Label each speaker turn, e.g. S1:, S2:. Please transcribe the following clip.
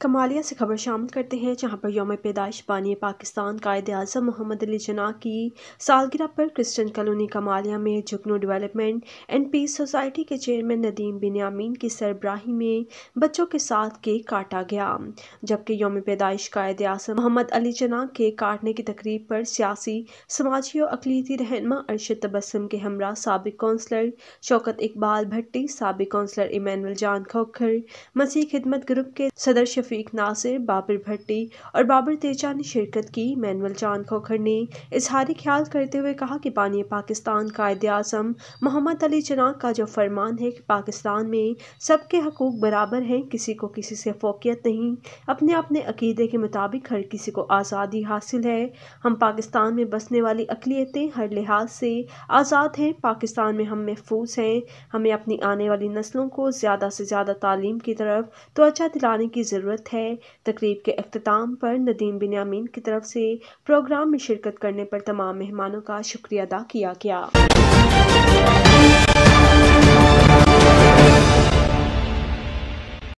S1: कमालिया से खबर शामिल करते हैं जहां पर योम पैदाइश बानी पाकिस्तान कायद अजम मोहम्मद अली जना की सालगिरह पर क्रिश्चियन कॉलोनी कमालिया में Jugnu development and peace society के चेयरमैन नदीम बिनयामीन की सरबराही में बच्चों के साथ केक काटा गया जबकि योम पैदाइश कायद अजम मोहम्मद अली जना केक काटने की तकरीब पर सियासी समाजी और अकलीती रहनमा अरशद तबसम के हमरा सबक कौंसलर शौकत इकबाल भट्टी सबक कौंसलर इमानुल जान खोखर मसीह खिदमत ग्रुप के सदर रफ़ीक नासिर बाबर भट्टी और बाबर तेजा ने शिरकत की मैनुअल चांद खोखर ने इजहार ख्याल करते हुए कहा कि बानिय पाकिस्तान कायद अजम मोहम्मद अली चना का जो फरमान है कि पाकिस्तान में सबके हकूक़ बराबर हैं किसी को किसी से फोकियत नहीं अपने अपने अकीदे के मुताबिक हर किसी को आज़ादी हासिल है हम पाकिस्तान में बसने वाली अकलीतें हर लिहाज से आज़ाद हैं पाकिस्तान में हम महफूज हैं हमें अपनी आने वाली नस्लों को ज़्यादा से ज़्यादा तालीम की तरफ अच्छा दिलाने की ज़रूरत ज़रूरत है तकरीब के अख्ताम पर नदीम बिन्यामीन की तरफ से प्रोग्राम में शिरकत करने पर तमाम मेहमानों का शुक्रिया अदा किया गया